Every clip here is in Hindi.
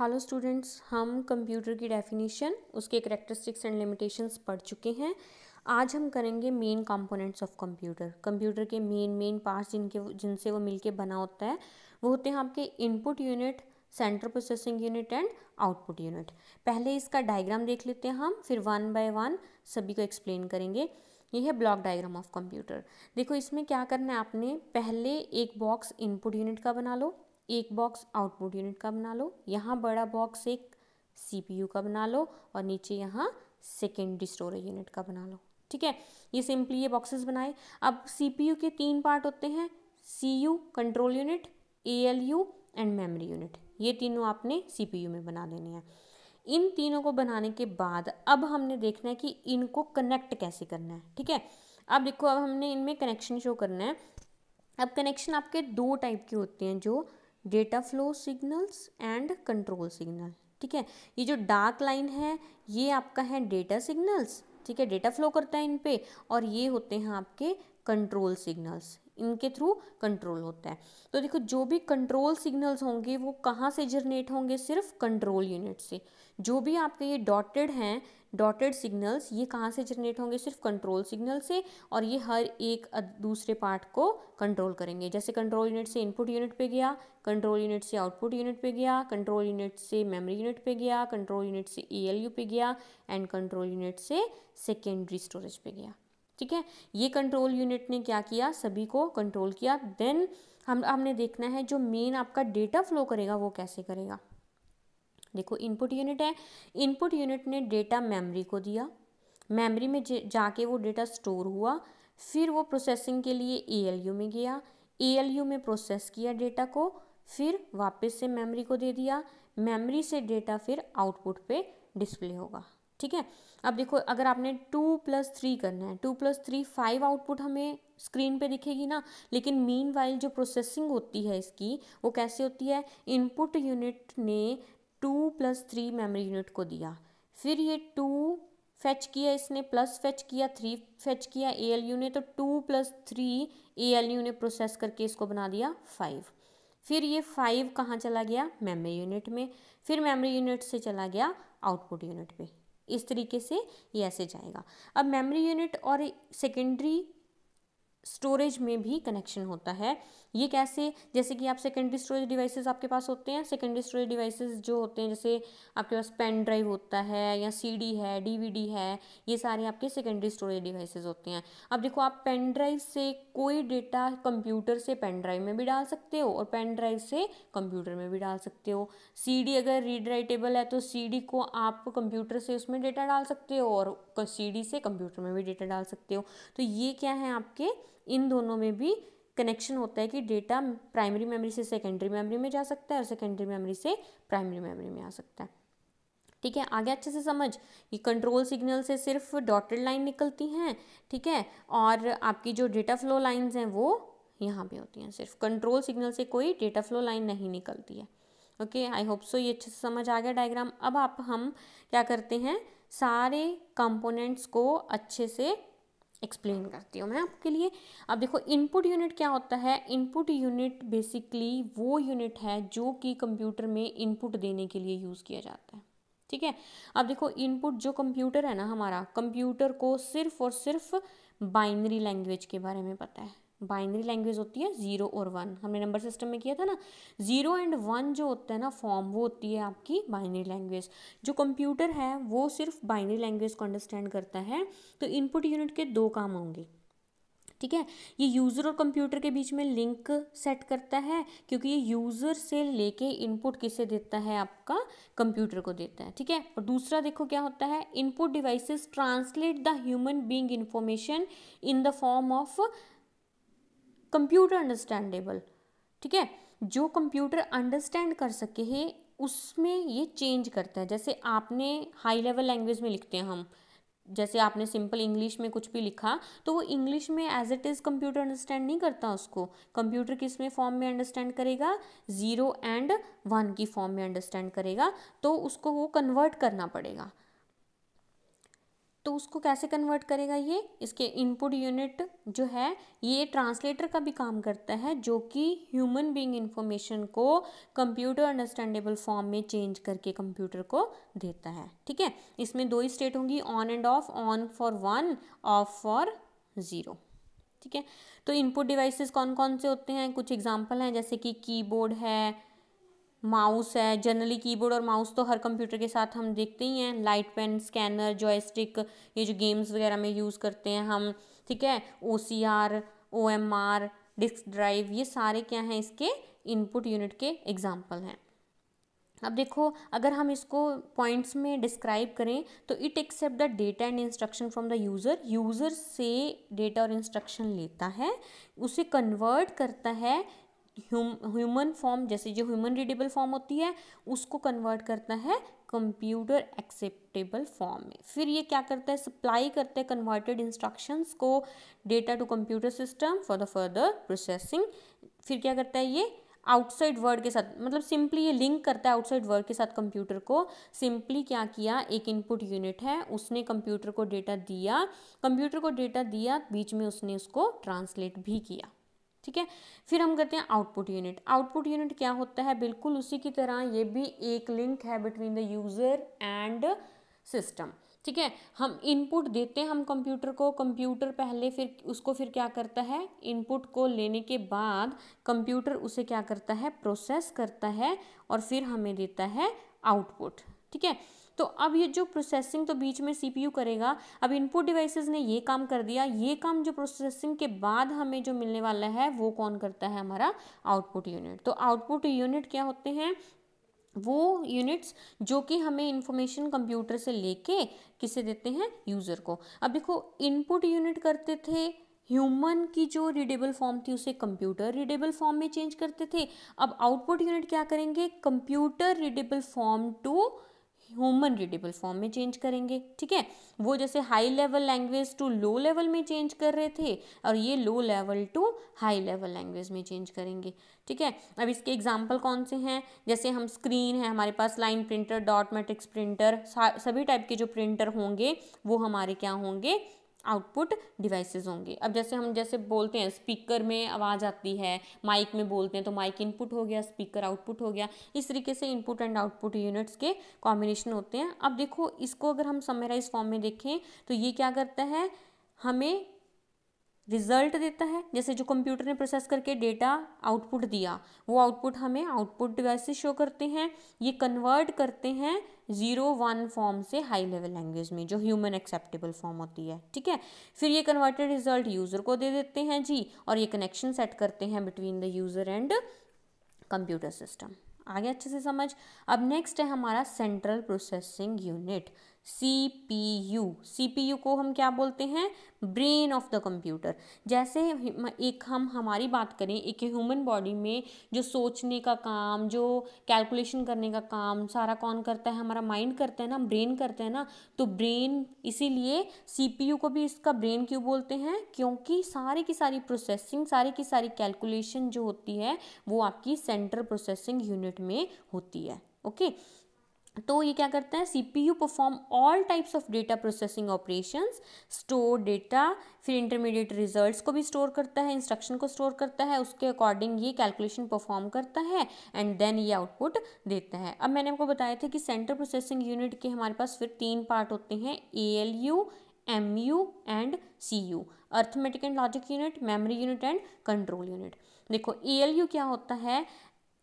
हेलो स्टूडेंट्स हम कंप्यूटर की डेफिनेशन उसके करेक्टरिस्टिक्स एंड लिमिटेशंस पढ़ चुके हैं आज हम करेंगे main components of computer computer के मेन मेन पार्ट्स जिनके जिनसे वो मिलके बना होता है वो होते हैं आपके input unit central processing unit and output unit पहले इसका डायग्राम देख लेते हैं हम फिर वन बाय वन सभी को एक्सप्लेन करेंगे ये है ब्लॉक डायग्राम ऑफ कंप्यूटर देखो इसमें क्या करना है आपने पहले एक बॉक्स इनपुट यूनिट का बना लो एक बॉक्स आउटपुट यूनिट का बना लो यहाँ बड़ा बॉक्स एक सीपीयू का बना लो और नीचे यहाँ सेकेंडरी स्टोरेज यूनिट का बना लो ठीक है ये सिंपली ये बॉक्सेस बनाए अब सीपीयू के तीन पार्ट होते हैं C U control unit A L U and memory unit ये तीनों आपने सीपीयू में बना देने हैं इन तीनों को बनाने के बाद अब हमने देखना है कि इनको कनेक्ट कैसे करना है ठीक है अब देखो अब हमने इनमें कनेक्शन शो करना है अब कनेक्शन आपके दो टाइप के होते हैं जो data flow signals and control signal ठीक है ये जो डार्क लाइन है ये आपका है डेटा सिग्नल्स ठीक है डेटा फ्लो करता है इन पे और ये होते हैं आपके कंट्रोल सिग्नल्स इनके थ्रू कंट्रोल होता है तो देखो जो भी कंट्रोल सिग्नल्स होंगे वो कहाँ से जनरेट होंगे सिर्फ कंट्रोल यूनिट से जो भी आपके ये डॉटेड हैं डॉटेड सिग्नल्स ये कहाँ से जनरेट होंगे सिर्फ कंट्रोल सिग्नल से और ये हर एक दूसरे पार्ट को कंट्रोल करेंगे जैसे कंट्रोल यूनिट से इनपुट यूनिट पे गया कंट्रोल यूनिट से आउटपुट यूनिट पे गया कंट्रोल यूनिट से मेमोरी यूनिट पे गया कंट्रोल यूनिट से ए पे गया एंड कंट्रोल यूनिट से सेकेंडरी स्टोरेज पे गया ठीक है ये कंट्रोल यूनिट ने क्या किया सभी को कंट्रोल किया देन हम हमने देखना है जो मेन आपका डेटा फ्लो करेगा वो कैसे करेगा देखो इनपुट यूनिट है इनपुट यूनिट ने डेटा मेमोरी को दिया मेमोरी में जाके वो डेटा स्टोर हुआ फिर वो प्रोसेसिंग के लिए ए में गया ए में प्रोसेस किया डेटा को फिर वापस से मेमोरी को दे दिया मेमोरी से डेटा फिर आउटपुट पे डिस्प्ले होगा ठीक है अब देखो अगर आपने टू प्लस थ्री करना है two plus three five output हमें स्क्रीन पे दिखेगी ना लेकिन मीन वाइल जो प्रोसेसिंग होती है इसकी वो कैसे होती है इनपुट यूनिट ने two plus three memory unit को दिया फिर ये टू फेच किया इसने प्लस फेच किया थ्री फेच किया ए एल यू ने तो two plus three A L U ने प्रोसेस करके इसको बना दिया फाइव फिर ये फाइव कहाँ चला गया मेमोरी यूनिट में फिर मेमोरी यूनिट से चला गया आउटपुट यूनिट पे इस तरीके से ये ऐसे जाएगा अब मेमोरी यूनिट और सेकेंडरी स्टोरेज में भी कनेक्शन होता है ये कैसे जैसे कि आप सेकेंडरी स्टोरेज डिवाइसेस आपके पास होते हैं सेकेंडरी स्टोरेज डिवाइसेस जो होते हैं जैसे आपके पास पेन ड्राइव होता है या सीडी है डीवीडी है ये सारे आपके सेकेंडरी स्टोरेज डिवाइसेस होते हैं अब देखो आप पेन ड्राइव से कोई डेटा कंप्यूटर से पेन ड्राइव में भी डाल सकते हो और पेन ड्राइव से कंप्यूटर में भी डाल सकते हो सी अगर रीड राइटेबल है तो सी को आप कंप्यूटर से उसमें डेटा डाल सकते हो और डी से कंप्यूटर में भी डेटा डाल सकते हो तो ये क्या है आपके इन दोनों में भी कनेक्शन होता है कि डेटा प्राइमरी मेमोरी से सेकेंडरी मेमोरी में जा सकता है और सेकेंडरी मेमोरी से प्राइमरी मेमोरी में आ सकता है ठीक है आगे अच्छे से समझ ये कंट्रोल सिग्नल से सिर्फ डॉटेड लाइन निकलती हैं ठीक है और आपकी जो डेटा फ्लो लाइंस हैं वो यहाँ पे होती हैं सिर्फ कंट्रोल सिग्नल से कोई डेटा फ्लो लाइन नहीं निकलती है ओके आई होप सो ये अच्छे से समझ आ गया डायग्राम अब आप हम क्या करते हैं सारे कंपोनेंट्स को अच्छे से एक्सप्लेन करती हूँ मैं आपके लिए अब देखो इनपुट यूनिट क्या होता है इनपुट यूनिट बेसिकली वो यूनिट है जो कि कंप्यूटर में इनपुट देने के लिए यूज़ किया जाता है ठीक है अब देखो इनपुट जो कंप्यूटर है ना हमारा कंप्यूटर को सिर्फ और सिर्फ बाइनरी लैंग्वेज के बारे में पता है बाइनरी लैंग्वेज होती है ज़ीरो और वन हमने नंबर सिस्टम में किया था ना ज़ीरो एंड वन जो होता है ना फॉर्म वो होती है आपकी बाइनरी लैंग्वेज जो कंप्यूटर है वो सिर्फ बाइनरी लैंग्वेज को अंडरस्टैंड करता है तो इनपुट यूनिट के दो काम होंगे ठीक है ये यूज़र और कंप्यूटर के बीच में लिंक सेट करता है क्योंकि ये यूज़र से लेके इनपुट किसे देता है आपका कंप्यूटर को देता है ठीक है और दूसरा देखो क्या होता है input devices translate the human being information in the form of computer understandable ठीक है जो कंप्यूटर अंडरस्टैंड कर सके है उसमें ये चेंज करता है जैसे आपने हाई लेवल लैंग्वेज में लिखते हैं हम जैसे आपने सिंपल इंग्लिश में कुछ भी लिखा तो वो इंग्लिश में as it is computer understand नहीं करता उसको कंप्यूटर किस में फॉर्म में अंडरस्टैंड करेगा ज़ीरो एंड वन की फॉर्म में अंडरस्टैंड करेगा तो उसको वो कन्वर्ट करना पड़ेगा तो उसको कैसे कन्वर्ट करेगा ये इसके इनपुट यूनिट जो है ये ट्रांसलेटर का भी काम करता है जो कि ह्यूमन बीइंग इन्फॉर्मेशन को कंप्यूटर अंडरस्टैंडेबल फॉर्म में चेंज करके कंप्यूटर को देता है ठीक है इसमें दो ही स्टेट होंगी on and off on for one off for zero ठीक है तो इनपुट डिवाइसेस कौन कौन से होते हैं कुछ एग्जांपल हैं जैसे कि कीबोर्ड है माउस है जनरली कीबोर्ड और माउस तो हर कंप्यूटर के साथ हम देखते ही हैं लाइट पेन स्कैनर जॉयस्टिक ये जो गेम्स वगैरह में यूज़ करते हैं हम ठीक है O C R O M R disk drive ये सारे क्या हैं इसके इनपुट यूनिट के एग्जाम्पल हैं अब देखो अगर हम इसको पॉइंट्स में डिस्क्राइब करें तो it accept the data and instruction from the user user से डेटा और इंस्ट्रक्शन लेता है उसे कन्वर्ट करता है ह्यूमन फॉर्म जैसे जो ह्यूमन रीडेबल फॉर्म होती है उसको कन्वर्ट करता है कंप्यूटर एक्सेप्टेबल फॉर्म में फिर ये क्या करता है सप्लाई करता है कन्वर्टेड इंस्ट्रक्शंस को data to computer system for the further processing फिर क्या करता है ये आउटसाइड वर्ड के साथ मतलब सिंपली ये लिंक करता है आउटसाइड वर्ड के साथ कंप्यूटर को सिंपली क्या किया एक इनपुट यूनिट है उसने कंप्यूटर को डेटा दिया कंप्यूटर को डेटा दिया बीच में उसने उसको ट्रांसलेट भी किया ठीक है फिर हम करते हैं आउटपुट यूनिट आउटपुट यूनिट क्या होता है बिल्कुल उसी की तरह ये भी एक लिंक है between the user and system ठीक है हम इनपुट देते हैं हम कंप्यूटर को कंप्यूटर पहले फिर उसको फिर क्या करता है इनपुट को लेने के बाद कंप्यूटर उसे क्या करता है प्रोसेस करता है और फिर हमें देता है आउटपुट ठीक है तो अब ये जो प्रोसेसिंग तो बीच में सीपीयू करेगा अब इनपुट डिवाइसेस ने ये काम कर दिया ये काम जो प्रोसेसिंग के बाद हमें जो मिलने वाला है वो कौन करता है हमारा आउटपुट यूनिट तो आउटपुट यूनिट क्या होते हैं वो यूनिट्स जो कि हमें इन्फॉर्मेशन कंप्यूटर से लेके किसे देते हैं यूज़र को अब देखो इनपुट यूनिट करते थे ह्यूमन की जो रीडेबल फॉर्म थी उसे कंप्यूटर रीडेबल फॉर्म में चेंज करते थे अब आउटपुट यूनिट क्या करेंगे computer readable form to human readable form में चेंज करेंगे ठीक है वो जैसे high level language to low level में चेंज कर रहे थे और ये low level to high level language में चेंज करेंगे ठीक है अब इसके एग्जाम्पल कौन से हैं जैसे हम स्क्रीन है हमारे पास line printer dot matrix printer सभी टाइप के जो प्रिंटर होंगे वो हमारे क्या होंगे आउटपुट डिवाइसेस होंगे अब जैसे हम जैसे बोलते हैं स्पीकर में आवाज़ आती है माइक में बोलते हैं तो माइक इनपुट हो गया स्पीकर आउटपुट हो गया इस तरीके से इनपुट एंड आउटपुट यूनिट्स के कॉम्बिनेशन होते हैं अब देखो इसको अगर हम समराइज फॉर्म में देखें तो ये क्या करता है हमें रिजल्ट देता है जैसे जो कंप्यूटर ने प्रोसेस करके डेटा आउटपुट दिया वो आउटपुट हमें आउटपुट डिवाइसेस शो करते हैं ये कन्वर्ट करते हैं ज़ीरो वन फॉर्म से हाई लेवल लैंग्वेज में जो ह्यूमन एक्सेप्टेबल फॉर्म होती है ठीक है फिर ये कन्वर्टेड रिजल्ट यूज़र को दे देते हैं जी और ये कनेक्शन सेट करते हैं between the user and computer system आगे अच्छे से समझ अब नेक्स्ट है हमारा central processing unit C P U C P U को हम क्या बोलते हैं ब्रेन ऑफ द कंप्यूटर जैसे एक हम हमारी बात करें एक ह्यूमन बॉडी में जो सोचने का काम जो कैलकुलेशन करने का काम सारा कौन करता है हमारा माइंड करता है ना ब्रेन करता है ना तो ब्रेन इसीलिए सी पी यू को भी इसका ब्रेन क्यों बोलते हैं क्योंकि सारी की सारी प्रोसेसिंग सारी की सारी कैलकुलेशन जो होती है वो आपकी सेंट्रल प्रोसेसिंग यूनिट में होती है ओके okay? तो ये क्या करते हैं C P U perform all types of data processing operations store data फिर इंटरमीडिएट रिजल्ट्स को भी स्टोर करता है इंस्ट्रक्शन को स्टोर करता है उसके अकॉर्डिंग ये कैलकुलेशन परफॉर्म करता है एंड देन ये आउटपुट देता है अब मैंने आपको बताया था कि सेंट्रल प्रोसेसिंग यूनिट के हमारे पास फिर तीन पार्ट होते हैं A L U M U and C U arithmetic and logic unit memory unit and control unit देखो ए एल यू क्या होता है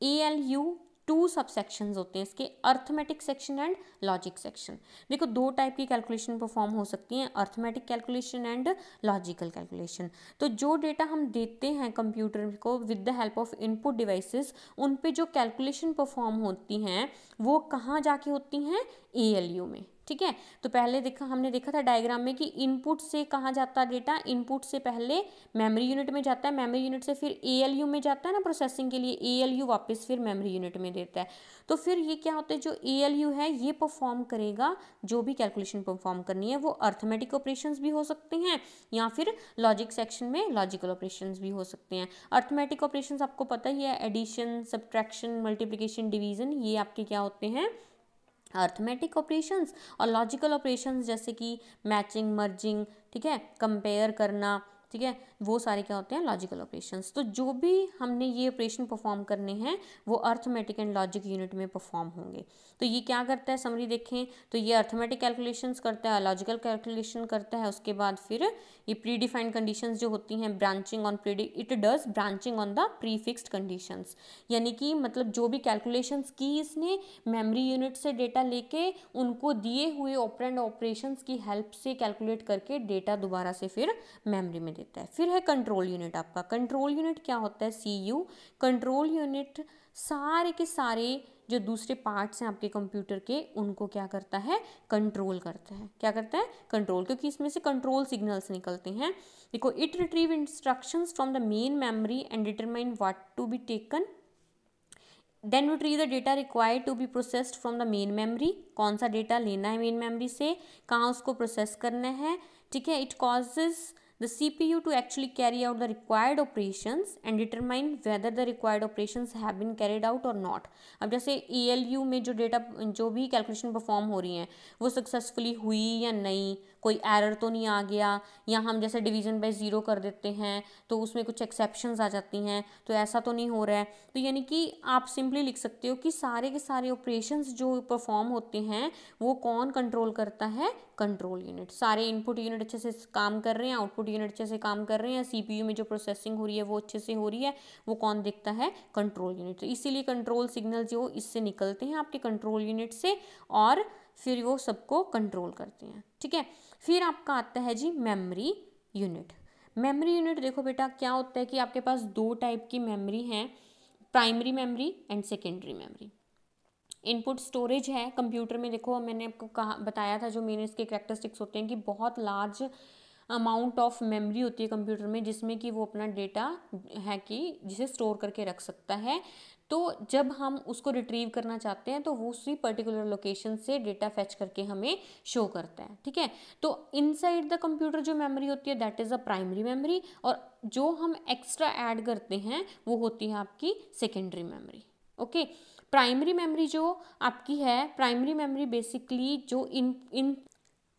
A L U two sub section होते हैं इसके arithmetic section and logic section देखो दो टाइप की कैलकुलेशन परफॉर्म हो सकती हैं arithmetic calculation and logical calculation तो जो डेटा हम देते हैं कंप्यूटर को with the help of input devices उन पे जो कैलकुलेशन परफॉर्म होती हैं वो कहाँ जाके होती हैं ए में ठीक है तो पहले देखा हमने देखा था डायग्राम में कि इनपुट से कहाँ जाता है डेटा इनपुट से पहले मेमोरी यूनिट में जाता है मेमोरी यूनिट से फिर ए में जाता है ना प्रोसेसिंग के लिए ए वापस फिर मेमोरी यूनिट में देता है तो फिर ये क्या होता है जो ए है ये परफॉर्म करेगा जो भी कैलकुलेशन परफॉर्म करनी है वो अर्थमेटिक ऑपरेशन भी हो सकते हैं या फिर लॉजिक सेक्शन में लॉजिकल ऑपरेशन भी हो सकते हैं अर्थमेटिक ऑपरेशन आपको पता ही है एडिशन सब्ट्रैक्शन मल्टीप्लीकेशन डिवीजन ये आपके क्या होते हैं अर्थमेटिक ऑपरेशंस और लॉजिकल ऑपरेशंस जैसे कि मैचिंग मर्जिंग ठीक है कंपेयर करना ठीक है वो सारे क्या होते हैं लॉजिकल ऑपरेशंस तो जो भी हमने ये ऑपरेशन परफॉर्म करने हैं वो अर्थमेटिक एंड लॉजिक यूनिट में परफॉर्म होंगे तो ये क्या करता है समरी देखें तो ये अर्थमेटिक कैलकुलेशंस करता है लॉजिकल कैलकुलेशन करता है उसके बाद फिर ये प्री डिफाइंड कंडीशन जो होती हैं ब्रांचिंग ऑन प्रीडि it does branching on the prefixed condition यानी कि मतलब जो भी कैलकुलेशन की इसने मेमरी यूनिट से डेटा लेके उनको दिए हुए ऑपरेंड ऑपरेशन की हेल्प से कैलकुलेट करके डेटा दोबारा से फिर मेमरी में देता है फिर है कंट्रोल यूनिट आपका कंट्रोल यूनिट क्या होता है सी यू कंट्रोल यूनिट सारे के सारे जो दूसरे पार्ट्स हैं आपके कंप्यूटर के उनको क्या करता है कंट्रोल करता है क्या करता है कंट्रोल क्योंकि इसमें से कंट्रोल सिग्नल्स निकलते हैं देखो it retrieve instructions from the main memory and determine what to be taken then retrieve the data required to be processed from the main memory कौन सा डेटा लेना है मेन मेमरी से कहाँ उसको प्रोसेस करना है ठीक है it causes the CPU to actually carry out the required operations and determine whether the required operations have been carried out or not. अब जैसे ALU e में जो डेटा जो भी कैलकुलेशन परफॉर्म हो रही हैं वो सक्सेसफुली हुई या नहीं कोई एरर तो नहीं आ गया या हम जैसे डिवीज़न बाय ज़ीरो कर देते हैं तो उसमें कुछ एक्सेप्शंस आ जाती हैं तो ऐसा तो नहीं हो रहा है तो यानी कि आप सिंपली लिख सकते हो कि सारे के सारे ऑपरेशंस जो परफॉर्म होते हैं वो कौन कंट्रोल करता है कंट्रोल यूनिट सारे इनपुट यूनिट अच्छे से काम कर रहे हैं आउटपुट यूनिट अच्छे से काम कर रहे हैं सीपीयू में जो प्रोसेसिंग हो रही है वो अच्छे से हो रही है वो कौन देखता है कंट्रोल यूनिट तो इसीलिए कंट्रोल सिग्नल जो इससे निकलते हैं आपके कंट्रोल यूनिट से और फिर वो सबको कंट्रोल करते हैं ठीक है फिर आपका आता है जी मेमरी यूनिट मेमरी यूनिट देखो बेटा क्या होता है कि आपके पास दो टाइप की मेमरी हैं primary memory and secondary memory input storage है कंप्यूटर में देखो मैंने आपको कहा बताया था जो मेन इसके करेक्टरिस्टिक्स होते हैं कि बहुत लार्ज अमाउंट ऑफ मेमोरी होती है कंप्यूटर में जिसमें कि वो अपना डेटा है कि जिसे स्टोर करके रख सकता है तो जब हम उसको रिट्रीव करना चाहते हैं तो वो उसी पर्टिकुलर लोकेशन से डेटा फैच करके हमें शो करता है ठीक है तो इनसाइड द कंप्यूटर जो मेमोरी होती है that is a primary memory और जो हम एक्स्ट्रा ऐड करते हैं वो होती है आपकी secondary memory okay okay? Primary memory जो आपकी है प्राइमरी मेमोरी बेसिकली जो इन इन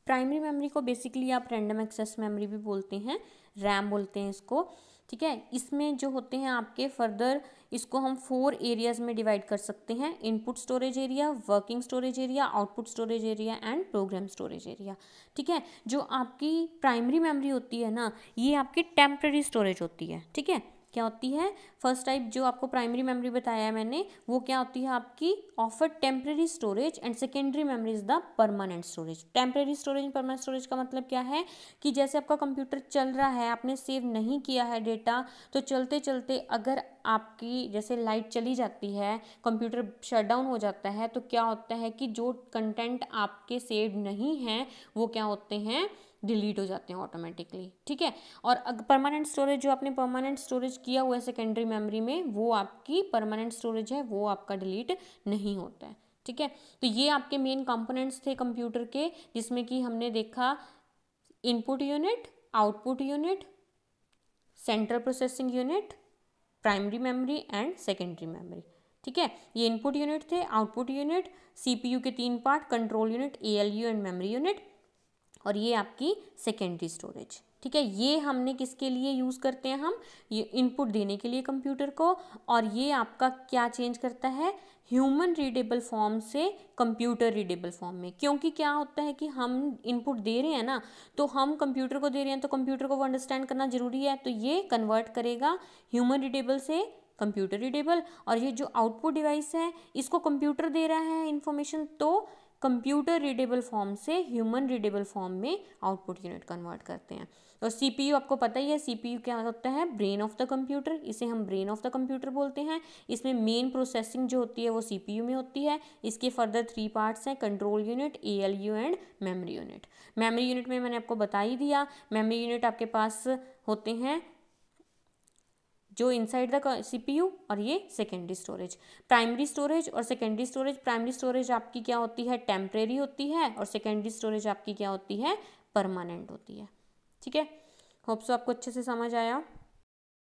प्राइमरी मेमोरी को बेसिकली आप रैंडम एक्सेस मेमोरी भी बोलते हैं रैम बोलते हैं इसको ठीक है इसमें जो होते हैं आपके फर्दर इसको हम फोर एरियाज में डिवाइड कर सकते हैं input storage area working storage area output storage area and program storage area ठीक है जो आपकी प्राइमरी मेमोरी होती है ना ये आपकी टेम्प्रेरी स्टोरेज होती है ठीक है क्या होती है फर्स्ट टाइप जो आपको प्राइमरी मेमोरी बताया है मैंने वो क्या होती है आपकी offer temporary storage and secondary memory is the permanent storage temporary storage permanent storage का मतलब क्या है कि जैसे आपका कंप्यूटर चल रहा है आपने सेव नहीं किया है डेटा तो चलते चलते अगर आपकी जैसे लाइट चली जाती है कंप्यूटर शट डाउन हो जाता है तो क्या होता है कि जो कंटेंट आपके सेव नहीं हैं वो क्या होते हैं डिलीट हो जाते हैं ऑटोमेटिकली ठीक है और परमानेंट स्टोरेज जो आपने परमानेंट स्टोरेज किया हुआ है सेकेंडरी मेमोरी में वो आपकी परमानेंट स्टोरेज है वो आपका डिलीट नहीं होता है ठीक है तो ये आपके मेन कंपोनेंट्स थे कंप्यूटर के जिसमें कि हमने देखा input unit output unit central processing unit primary memory and secondary memory ठीक है ये इनपुट यूनिट थे आउटपुट यूनिट सीपीयू के तीन part control unit ALU and memory unit और ये आपकी सेकेंडरी स्टोरेज ठीक है ये हमने किसके लिए यूज़ करते हैं हम ये इनपुट देने के लिए कंप्यूटर को और ये आपका क्या चेंज करता है ह्यूमन रीडेबल फॉर्म से कंप्यूटर रीडेबल फॉर्म में क्योंकि क्या होता है कि हम इनपुट दे रहे हैं ना तो हम कंप्यूटर को दे रहे हैं तो कंप्यूटर को वो अंडरस्टैंड करना ज़रूरी है तो ये कन्वर्ट करेगा ह्यूमन रीडेबल से कंप्यूटर रीडेबल और ये जो आउटपुट डिवाइस है इसको कंप्यूटर दे रहा है इन्फॉर्मेशन तो कंप्यूटर रीडेबल फॉर्म से ह्यूमन रीडेबल फॉर्म में आउटपुट यूनिट कन्वर्ट करते हैं और तो सी आपको पता ही है सी क्या होता है ब्रेन ऑफ द कंप्यूटर इसे हम ब्रेन ऑफ द कंप्यूटर बोलते हैं इसमें मेन प्रोसेसिंग जो होती है वो सी में होती है इसके फर्दर थ्री पार्ट्स हैं control unit A and memory unit memory unit में मैंने आपको बता ही दिया मेमरी यूनिट आपके पास होते हैं जो इनसाइड द सीपीयू और ये सेकेंडरी स्टोरेज प्राइमरी स्टोरेज और सेकेंडरी स्टोरेज प्राइमरी स्टोरेज आपकी क्या होती है टेम्परेरी होती है और सेकेंडरी स्टोरेज आपकी क्या होती है परमानेंट होती है ठीक है होप्सो आपको अच्छे से समझ आया